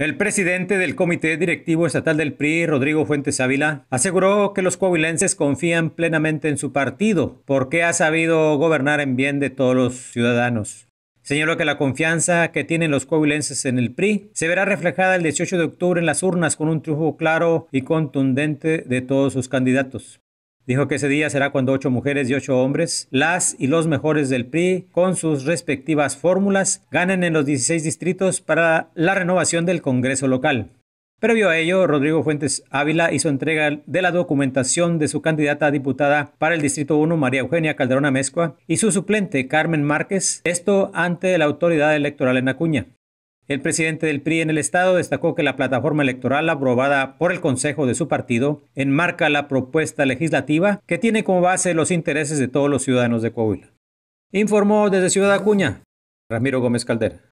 El presidente del Comité Directivo Estatal del PRI, Rodrigo Fuentes Ávila, aseguró que los coahuilenses confían plenamente en su partido porque ha sabido gobernar en bien de todos los ciudadanos. Señaló que la confianza que tienen los coahuilenses en el PRI se verá reflejada el 18 de octubre en las urnas con un triunfo claro y contundente de todos sus candidatos. Dijo que ese día será cuando ocho mujeres y ocho hombres, las y los mejores del PRI, con sus respectivas fórmulas, ganen en los 16 distritos para la renovación del Congreso local. Previo a ello, Rodrigo Fuentes Ávila hizo entrega de la documentación de su candidata a diputada para el Distrito 1, María Eugenia Calderón Amezcua, y su suplente, Carmen Márquez, esto ante la autoridad electoral en Acuña. El presidente del PRI en el estado destacó que la plataforma electoral aprobada por el Consejo de su partido enmarca la propuesta legislativa que tiene como base los intereses de todos los ciudadanos de Coahuila. Informó desde Ciudad Acuña, Ramiro Gómez Caldera.